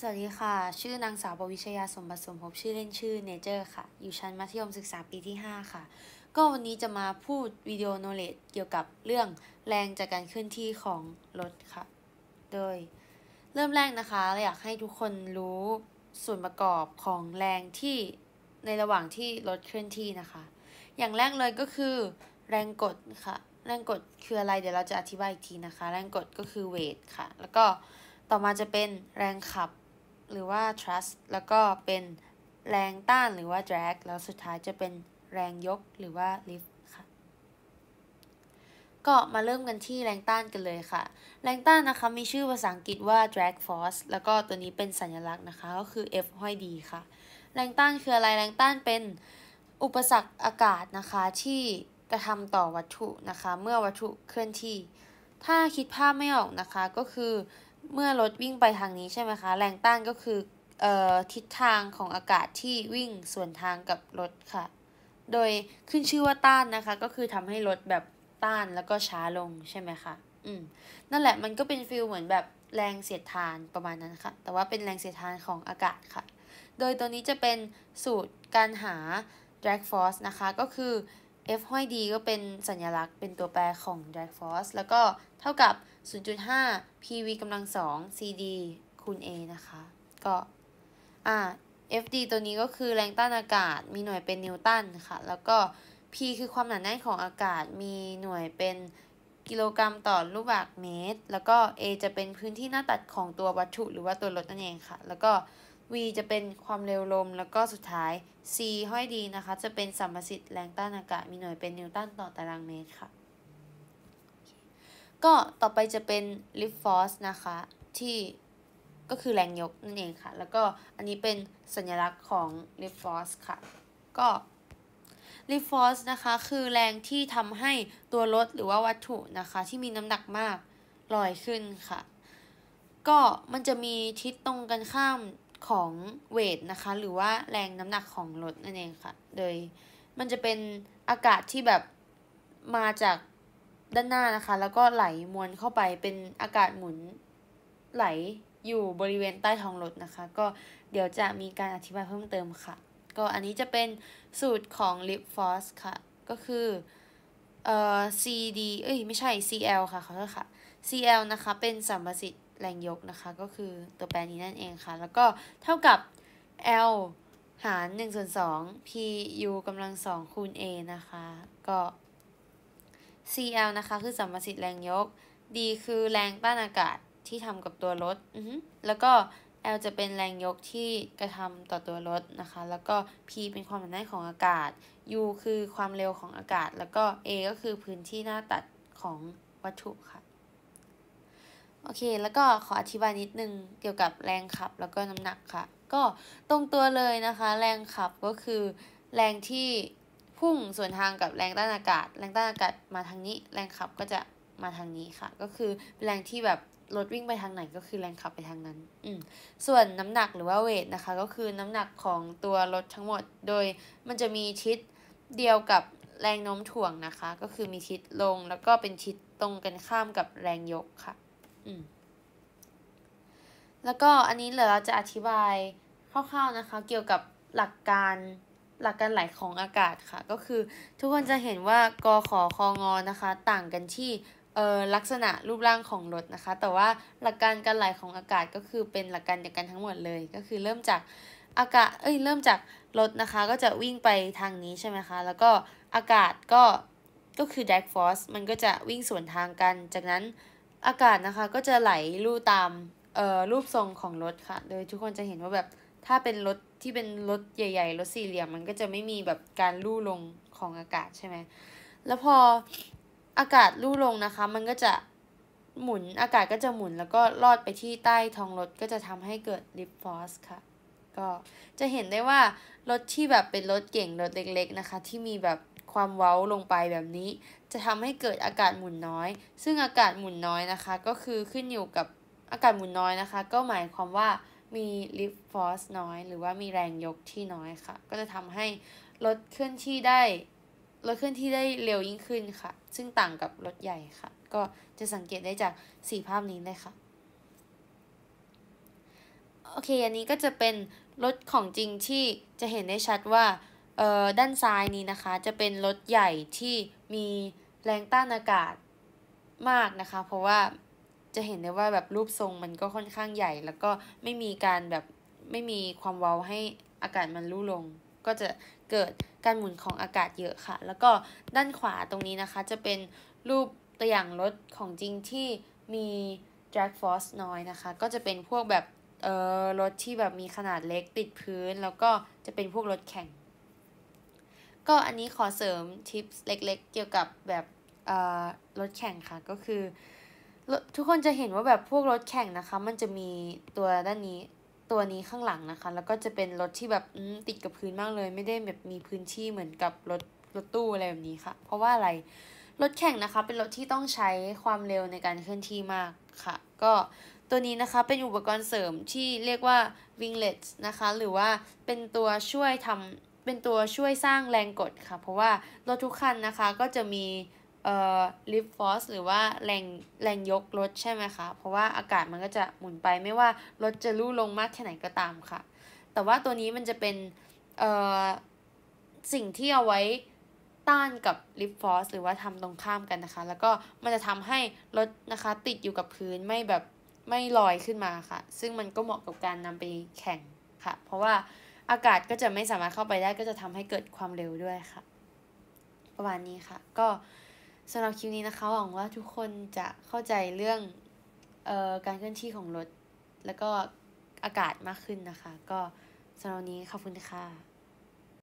สวัสดีค่ะ ชื่อนางสาว ปวิชยาสมบัติสมภพชื่อเล่นชื่อเนเจอร์ค่ะ อยู่ชั้นมัธยมศึกษาปีที่ 5 ค่ะ ก็วันนี้จะมาพูดวิดีโอโนเลจเกี่ยวกับเรื่องแรงจากการเคลื่อนที่ของรถค่ะ โดย เริ่มแรกนะคะเราอยากให้ทุกคนรู้ส่วนประกอบของแรงที่ในระหว่างที่รถเคลื่อนที่นะคะ อย่างแรกเลยก็คือแรงกดค่ะแรงกดคืออะไรเดี๋ยวเราจะอธิบายอีกทีนะคะ แรงกดก็คือเวทค่ะแล้วก็ต่อมาจะเป็นแรงขับหรือว่า t r u s t แล้วก็เป็นแรงต้านหรือว่า drag แล้วสุดท้ายจะเป็นแรงยกหรือว่า lift ค่ะก็มาเริ่มกันที่แรงต้านกันเลยค่ะ แรงต้านนะคะมีชื่อภาษาอังกฤษว่า drag force แล้วก็ตัวนี้เป็นสัญลักษณ์นะคะก็คือ F ห้อยดีค่ะ แรงต้านคืออะไรแรงต้านเป็นอุปสรรคอากาศนะคะที่กระทำต่อวัตถุนะคะเมื่อวัตถุเคลื่อนที่ ถ้าคิดภาพไม่ออกนะคะก็คือเมื่อรถวิ่งไปทางนี้ใช่ไหมคะแรงต้านก็คือออทิศทางของอากาศที่วิ่งสวนทางกับรถค่ะ โดยขึ้นชื่อว่าต้านนะคะ ก็คือทำให้รถแบบต้านแล้วก็ช้าลงใช่ไหมคะ อืมนั่นแหละมันก็เป็นฟิลเหมือนแบบแรงเสียดทานประมาณนั้นค่ะแต่ว่าเป็นแรงเสียดทานของอากาศค่ะ โดยตัวนี้จะเป็นสูตรการหา drag force นะคะ ก็คือ f ห้อยดีก็เป็นสัญลักษณ์เป็นตัวแปรของ drag force แล้วก็เท่ากับ 0.5 pv กำลังสอง cd คูณ a นะคะ ก็ อ่า fd ตัวนี้ก็คือแรงต้านอากาศมีหน่วยเป็นนิวตันค่ะ แล้วก็ p คือความหนาแน่นของอากาศมีหน่วยเป็นกิโลกรัมต่อลูกบาศก์เมตร แล้วก็ a จะเป็นพื้นที่หน้าตัดของตัววัตถุหรือว่าตัวรถนั่นเองค่ะแล้วก็ v จะเป็นความเร็วลม แล้วก็สุดท้าย c ห้อยดีนะคะ จะเป็นสัมประสิทธิ์แรงต้านอากาศ มีหน่วยเป็นนิวตันต่อตารางเมตรค่ะก็ต่อไปจะเป็น lift force นะคะ ที่ก็คือแรงยกนั่นเองค่ะ แล้วก็อันนี้เป็นสัญลักษณ์ของ lift force ค่ะ ก็ lift force นะคะ คือแรงที่ทำให้ตัวรถหรือว่าวัตถุนะคะที่มีน้ำหนักมากลอยขึ้นค่ะ ก็มันจะมีทิศตรงกันข้ามของเวทนะคะ หรือว่าแรงน้ำหนักของรถนั่นเองค่ะโดยมันจะเป็นอากาศที่แบบมาจากด้านหน้านะคะ แล้วก็ไหลมวลเข้าไปเป็นอากาศหมุนไหลอยู่บริเวณใต้ท้องรถนะคะ ก็เดี๋ยวจะมีการอธิบายเพิ่มเติมค่ะ ก็อันนี้จะเป็นสูตรของ Lip f o สค่ะ ก็คือ เอ่อ CD เอ้ยไม่ใช่ CL ค่ะขอโทษค่ะ CL นะคะเป็นสัมประสิทธิ์แรงยกนะคะก็คือตัวแปรนี้นั่นเองค่ะแล้วก็เท่ากับ L หาร1ส่วน2 p u กำลังสองคูณ a นะคะก็ cl นะคะคือสัมประสิทธิ์แรงยก d คือแรงต้านอากาศที่ทำกับตัวรถแล้วก็ L จะเป็นแรงยกที่กระทำต่อตัวรถนะคะแล้วก็ P เป็นความหนาแน่นของอากาศ U คือความเร็วของอากาศแล้วก็ A ก็คือพื้นที่หน้าตัดของวัตถุค่ะโอเค แล้วก็ขออธิบายนิดนึง เกี่ยวกับแรงขับแล้วก็น้ำหนักค่ะ ก็ตรงตัวเลยนะคะ แรงขับก็คือ แรงที่พุ่งส่วนทางกับแรงต้านอากาศ แรงต้านอากาศมาทางนี้ แรงขับก็จะมาทางนี้ค่ะ ก็คือแรงที่แบบรถวิ่งไปทางไหน ก็คือแรงขับไปทางนั้นอืมส่วนน้ำหนักหรือว่าเวทนะคะ ก็คือน้ำหนักของตัวรถทั้งหมด โดยมันจะมีทิศเดียวกับแรงโน้มถ่วงนะคะ ก็คือมีทิศลงแล้วก็เป็นทิศตรงกันข้ามกับแรงยกค่ะแล้วก็อันนี้เหลืยเราจะอธิบายคร่าวๆ นะคะเกี่ยวกับหลักการหลักการไหลของอากาศค่ะ ก็คือทุกคนจะเห็นว่ากอขอคองอนะคะ ต่างกันที่เอ่อลักษณะรูปร่างของรถนะคะ แต่ว่าหลักการการไหลของอากาศก็คือเป็นหลักการเดียวกันทั้งหมดเลย ก็คือเริ่มจากอากาศเอ้ยเริ่มจากรถนะคะ ก็จะวิ่งไปทางนี้ใช่ไหมคะ แล้วก็อากาศก็ก็คือ d a g force มันก็จะวิ่งสวนทางกันจากนั้นอากาศนะคะก็จะไหลลู่ตามเอ่อรูปทรงของรถค่ะโดยทุกคนจะเห็นว่าแบบถ้าเป็นรถที่เป็นรถใหญ่ๆรถสี่เหลี่ยมมันก็จะไม่มีแบบการลู่ลงของอากาศใช่ไหมแล้วพออากาศลู่ลงนะคะมันก็จะหมุนอากาศก็จะหมุนแล้วก็ลอดไปที่ใต้ท้องรถก็จะทำให้เกิดลิฟฟอสค่ะก็จะเห็นได้ว่ารถที่แบบเป็นรถเก่งรถเล็กๆนะคะที่มีแบบความเว้าลงไปแบบนี้ จะทำให้เกิดอากาศหมุนน้อย ซึ่งอากาศหมุนน้อยนะคะ ก็คือขึ้นอยู่กับอากาศหมุนน้อยนะคะ ก็หมายความว่ามีลิฟฟอสน้อย หรือว่ามีแรงยกที่น้อยค่ะ ก็จะทำให้รถเคลื่อนที่ได้รถเคลื่อนที่ได้เร็วยิ่งขึ้นค่ะ ซึ่งต่างกับรถใหญ่ค่ะ ก็จะสังเกตได้จากสีภาพนี้เลยค่ะโอเค อันนี้ก็จะเป็นรถของจริงที่จะเห็นได้ชัดว่าเออด้านซ้ายนี้นะคะจะเป็นรถใหญ่ที่มีแรงต้านอากาศมากนะคะ เพราะว่าจะเห็นได้ว่าแบบรูปทรงมันก็ค่อนข้างใหญ่ แล้วก็ไม่มีการแบบไม่มีความเว้าให้อากาศมันรู่ลง ก็จะเกิดการหมุนของอากาศเยอะค่ะ แล้วก็ด้านขวาตรงนี้นะคะจะเป็นรูปตัวอย่างรถของจริงที่มี drag force น้อยนะคะก็จะเป็นพวกแบบเออรถที่แบบมีขนาดเล็กติดพื้น แล้วก็จะเป็นพวกรถแข่งก็อันนี้ขอเสริมทิปเล็กๆ เกี่ยวกับแบบรถแข่งค่ะก็คือ ทุกคนจะเห็นว่าแบบพวกรถแข่งนะคะ มันจะมีตัวด้านนี้ตัวนี้ข้างหลังนะคะ แล้วก็จะเป็นรถที่แบบติดกับพื้นมากเลย ไม่ได้แบบมีพื้นที่เหมือนกับรถรถตู้อะไรแบบนี้ค่ะ เพราะว่าอะไร รถแข่งนะคะ เป็นรถที่ต้องใช้ความเร็วในการเคลื่อนที่มากค่ะก็ตัวนี้นะคะเป็นอุปกรณ์เสริมที่เรียกว่า winglets นะคะหรือว่าเป็นตัวช่วยทำเป็นตัวช่วยสร้างแรงกดค่ะ เพราะว่ารถทุกคันนะคะก็จะมี เอ่อลิฟฟอสหรือว่าแรงแรงยกรถใช่ไหมคะ เพราะว่าอากาศมันก็จะหมุนไปไม่ว่ารถจะลู่ลงมากแค่ไหนก็ตามค่ะ แต่ว่าตัวนี้มันจะเป็น เอ่อสิ่งที่เอาไว้ต้านกับลิฟฟอสหรือว่าทำตรงข้ามกันนะคะ แล้วก็มันจะทำให้รถนะคะติดอยู่กับพื้นไม่แบบไม่ลอยขึ้นมาค่ะซึ่งมันก็เหมาะกับการนำไปแข่งค่ะเพราะว่าอากาศก็จะไม่สามารถเข้าไปได้ก็จะทำให้เกิดความเร็วด้วยค่ะ ประมาณนี้ค่ะ ก็สำหรับคลิปนี้นะคะหวังว่าทุกคนจะเข้าใจเรื่องเอ่อการเคลื่อนที่ของรถแล้วก็อากาศมากขึ้นนะคะ ก็สำหรับนี้ขอบคุณค่ะ